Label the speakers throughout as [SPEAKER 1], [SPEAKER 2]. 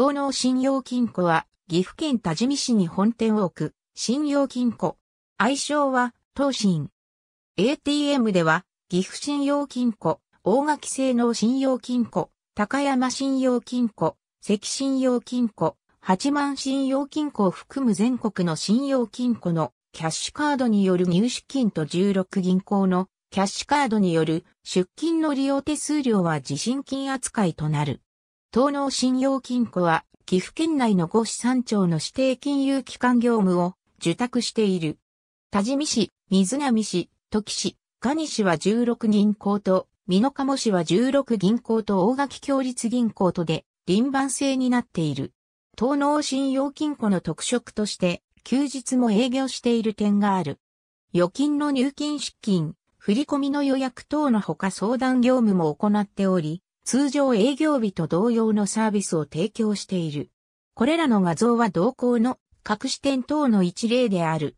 [SPEAKER 1] 東農信用金庫は、岐阜県多治見市に本店を置く、信用金庫。愛称は、東信。ATM では、岐阜信用金庫、大垣製農信用金庫、高山信用金庫、関信用金庫、八幡信用金庫を含む全国の信用金庫のキャッシュカードによる入出金と16銀行のキャッシュカードによる出金の利用手数料は自信金扱いとなる。東農信用金庫は、岐阜県内の5市3町の指定金融機関業務を受託している。多治見市、水波市、土市、蟹市は16銀行と、美濃茂市は16銀行と大垣共立銀行とで、輪番制になっている。東農信用金庫の特色として、休日も営業している点がある。預金の入金出金、振込の予約等のほか相談業務も行っており、通常営業日と同様のサービスを提供している。これらの画像は同行の隠し店等の一例である。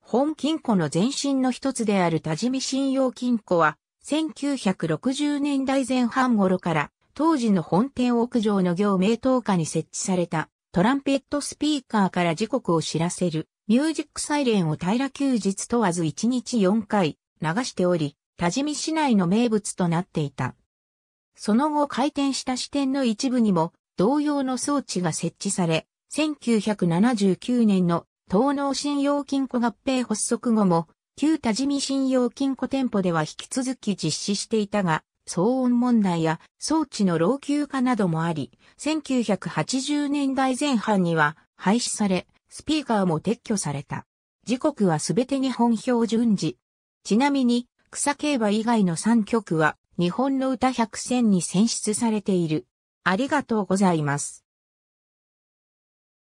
[SPEAKER 1] 本金庫の前身の一つである多治見信用金庫は、1960年代前半頃から当時の本店屋上の行名等下に設置されたトランペットスピーカーから時刻を知らせるミュージックサイレンを平休日問わず1日4回流しており、多治見市内の名物となっていた。その後回転した支店の一部にも同様の装置が設置され、1979年の東農信用金庫合併発足後も、旧多治見信用金庫店舗では引き続き実施していたが、騒音問題や装置の老朽化などもあり、1980年代前半には廃止され、スピーカーも撤去された。時刻はすべて日本標準時。ちなみに、草競馬以外の3曲は日本の歌100選に選出されている。ありがとうございま
[SPEAKER 2] す。